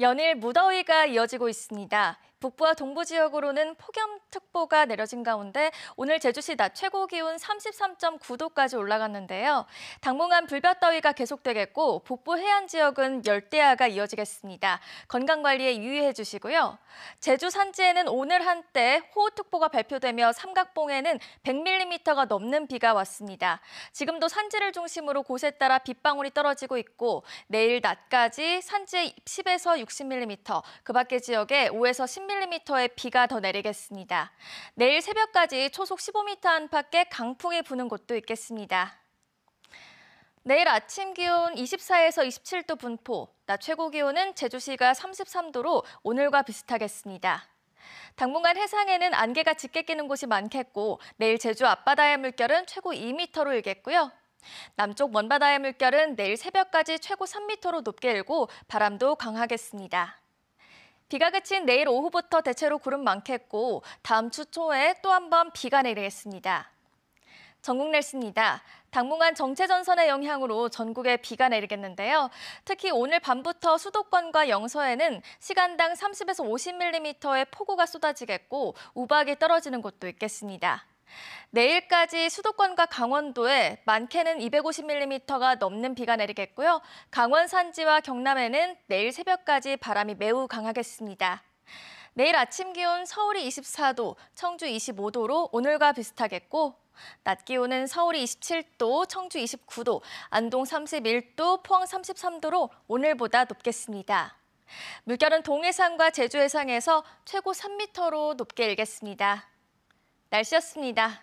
연일 무더위가 이어지고 있습니다. 북부와 동부 지역으로는 폭염특보가 내려진 가운데 오늘 제주시 낮 최고 기온 33.9도까지 올라갔는데요. 당분간 불볕더위가 계속되겠고 북부 해안 지역은 열대야가 이어지겠습니다. 건강관리에 유의해 주시고요. 제주 산지에는 오늘 한때 호우특보가 발표되며 삼각봉에는 100mm가 넘는 비가 왔습니다. 지금도 산지를 중심으로 곳에 따라 빗방울이 떨어지고 있고 내일 낮까지 산지에 10에서 60mm, 그 밖의 지역에 5에서 10mm 10mm의 비가 더 내리겠습니다. 내일 새벽까지 초속 15m 안팎의 강풍이 부는 곳도 있겠습니다. 내일 아침 기온 24에서 27도 분포, 낮 최고 기온은 제주시가 33도로 오늘과 비슷하겠습니다. 당분간 해상에는 안개가 짙게 끼는 곳이 많겠고 내일 제주 앞바다의 물결은 최고 2m로 일겠고요. 남쪽 먼바다의 물결은 내일 새벽까지 최고 3m로 높게 일고 바람도 강하겠습니다. 비가 그친 내일 오후부터 대체로 구름 많겠고 다음 주 초에 또 한 번 비가 내리겠습니다. 전국 날씨입니다. 당분간 정체 전선의 영향으로 전국에 비가 내리겠는데요. 특히 오늘 밤부터 수도권과 영서에는 시간당 30에서 50mm의 폭우가 쏟아지겠고 우박이 떨어지는 곳도 있겠습니다. 내일까지 수도권과 강원도에 많게는 250mm가 넘는 비가 내리겠고요. 강원 산지와 경남에는 내일 새벽까지 바람이 매우 강하겠습니다. 내일 아침 기온 서울이 24도, 청주 25도로 오늘과 비슷하겠고 낮 기온은 서울이 27도, 청주 29도, 안동 31도, 포항 33도로 오늘보다 높겠습니다. 물결은 동해상과 제주 해상에서 최고 3m로 높게 일겠습니다. 날씨였습니다.